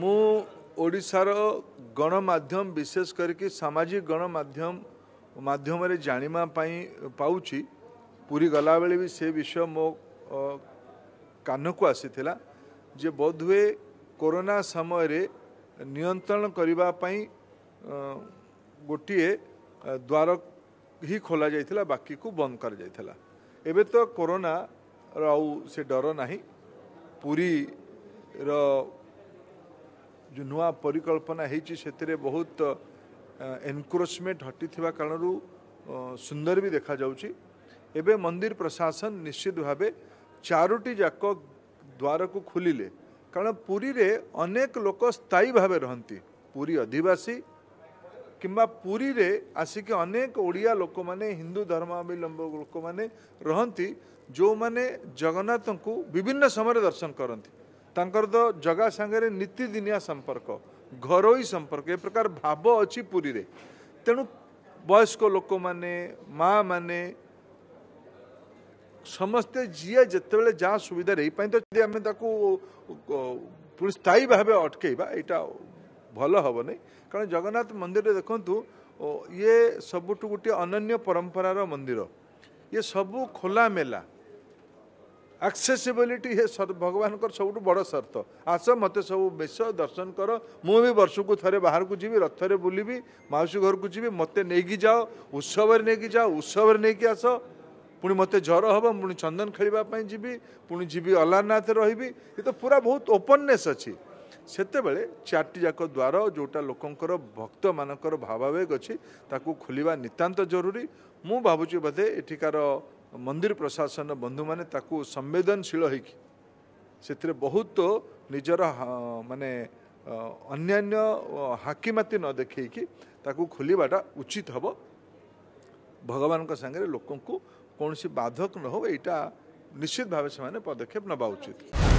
ମୁଁ ଓଡ଼ିଶାର ଗଣମାଧ୍ୟମ ବିଶେଷ କରିକି ସାମାଜିକ ଗଣମାଧ୍ୟମ ମାଧ୍ୟମରେ ଜାଣିବା ପାଇଁ ପାଉଛି ପୁରୀ ଗଲାବେଳେ ବି ସେ ବିଷୟ ମୋ କାନକୁ ଆସିଥିଲା ଯେ ବୋଧହୁଏ କରୋନା ସମୟରେ ନିୟନ୍ତ୍ରଣ କରିବା ପାଇଁ ଗୋଟିଏ ଦ୍ୱାର ହିଁ ଖୋଲାଯାଇଥିଲା ବାକିକୁ ବନ୍ଦ କରାଯାଇଥିଲା ଏବେ ତ କରୋନାର ଆଉ ସେ ଡର ନାହିଁ ପୁରୀର ନୂଆ ପରିକଳ୍ପନା ହେଇଛି ସେଥିରେ ବହୁତ ଏନକ୍ରୋଚମେଣ୍ଟ ହଟିଥିବା କାରଣରୁ ସୁନ୍ଦର ବି ଦେଖାଯାଉଛି ଏବେ ମନ୍ଦିର ପ୍ରଶାସନ ନିଶ୍ଚିତ ଭାବେ ଚାରୋଟି ଯାକ ଦ୍ୱାରକୁ ଖୋଲିଲେ କାରଣ ପୁରୀରେ ଅନେକ ଲୋକ ସ୍ଥାୟୀ ଭାବେ ରହନ୍ତି ପୁରୀ ଅଧିବାସୀ କିମ୍ବା ପୁରୀରେ ଆସିକି ଅନେକ ଓଡ଼ିଆ ଲୋକମାନେ ହିନ୍ଦୁ ଧର୍ମାବଲମ୍ବୀ ଲୋକମାନେ ରହନ୍ତି ଯେଉଁମାନେ ଜଗନ୍ନାଥଙ୍କୁ ବିଭିନ୍ନ ସମୟରେ ଦର୍ଶନ କରନ୍ତି ତାଙ୍କର ତ ଜଗା ସାଙ୍ଗରେ ନୀତିଦିନିଆ ସମ୍ପର୍କ ଘରୋଇ ସମ୍ପର୍କ ଏ ପ୍ରକାର ଭାବ ଅଛି ପୁରୀରେ ତେଣୁ ବୟସ୍କ ଲୋକମାନେ ମା ମାନେ ସମସ୍ତେ ଯିଏ ଯେତେବେଳେ ଯାହା ସୁବିଧାରେ ଏଇ ପାଇଁ ତ ଯଦି ଆମେ ତାକୁ ପୁଣି ସ୍ଥାୟୀ ଭାବେ ଅଟକେଇବା ଏଇଟା ଭଲ ହେବନି କାରଣ ଜଗନ୍ନାଥ ମନ୍ଦିରରେ ଦେଖନ୍ତୁ ଇଏ ସବୁଠୁ ଗୋଟିଏ ଅନନ୍ୟ ପରମ୍ପରାର ମନ୍ଦିର ଇଏ ସବୁ ଖୋଲା ମେଲା ଆକ୍ସେସିବିଲିଟି ହେ ଭଗବାନଙ୍କର ସବୁଠୁ ବଡ଼ ସର୍ତ୍ତ ଆସ ମୋତେ ସବୁ ବେଶ ଦର୍ଶନ କର ମୁଁ ବି ବର୍ଷକୁ ଥରେ ବାହାରକୁ ଯିବି ରଥରେ ବୁଲିବି ମାଉସୀ ଘରକୁ ଯିବି ମୋତେ ନେଇକି ଯାଅ ଉତ୍ସବରେ ନେଇକି ଯାଅ ଉତ୍ସବରେ ନେଇକି ଆସ ପୁଣି ମୋତେ ଜ୍ୱର ହେବ ପୁଣି ଚନ୍ଦନ ଖେଳିବା ପାଇଁ ଯିବି ପୁଣି ଯିବି ଅଲାରନାଥ ରହିବି ଏ ତ ପୁରା ବହୁତ ଓପନନେସ୍ ଅଛି ସେତେବେଳେ ଚାରିଟି ଯାକ ଦ୍ୱାର ଯେଉଁଟା ଲୋକଙ୍କର ଭକ୍ତମାନଙ୍କର ଭାବାବେଗ ଅଛି ତାକୁ ଖୋଲିବା ନିତାନ୍ତ ଜରୁରୀ ମୁଁ ଭାବୁଛି ବୋଧେ ଏଠିକାର ମନ୍ଦିର ପ୍ରଶାସନ ବନ୍ଧୁମାନେ ତାକୁ ସମ୍ବେଦନଶୀଳ ହୋଇକି ସେଥିରେ ବହୁତ ନିଜର ମାନେ ଅନ୍ୟାନ୍ୟ ହାକିମାତି ନ ଦେଖେଇକି ତାକୁ ଖୋଲିବାଟା ଉଚିତ ହେବ ଭଗବାନଙ୍କ ସାଙ୍ଗରେ ଲୋକଙ୍କୁ କୌଣସି ବାଧକ ନ ହେବ ଏଇଟା ନିଶ୍ଚିତ ଭାବେ ସେମାନେ ପଦକ୍ଷେପ ନେବା ଉଚିତ